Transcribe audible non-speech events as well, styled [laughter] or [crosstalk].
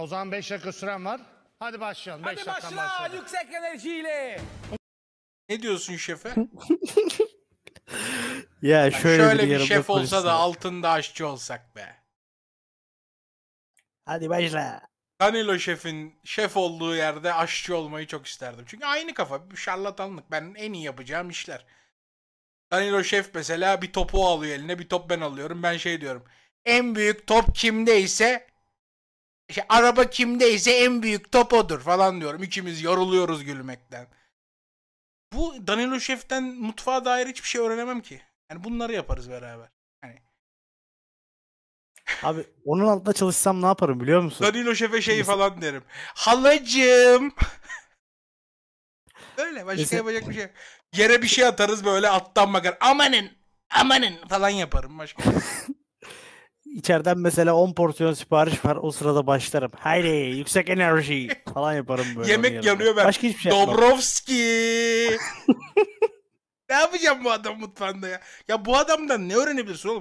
O zaman 5 dakika süren var. Hadi başlayalım. Hadi başla yüksek enerjiyle. Ne diyorsun şefe? [laughs] Ya şöyle, Şöyle bir yarım şef olsa da altında aşçı olsak be. Hadi başla. Danilo şefin şef olduğu yerde aşçı olmayı çok isterdim. Çünkü aynı kafa bir şarlatanlık. Ben en iyi yapacağım işler. Danilo şef mesela bir topu alıyor eline bir top ben alıyorum. Ben şey diyorum. En büyük top kimde ise işte araba kimdeyse en büyük top odur falan diyorum. İkimiz yoruluyoruz gülmekten. Bu Danilo Şef'ten mutfağa dair hiçbir şey öğrenemem ki. Yani bunları yaparız beraber. Hani. [laughs] Abi onun altında çalışsam ne yaparım biliyor musun? Danilo Şef'e şey falan derim. Halacım. [laughs] Öyle başka Mesela... yapacak bir şey. Yere bir şey atarız böyle alttan bakar. Amanın amanın falan yaparım başka. [laughs] içeriden mesela 10 porsiyon sipariş var o sırada başlarım. Haydi yüksek enerji falan yaparım böyle. Yemek yanıyor ben. Başka hiçbir şey yapmam. Dobrovski. [laughs] ne yapacağım bu adam mutfağında ya? Ya bu adamdan ne öğrenebilirsin oğlum?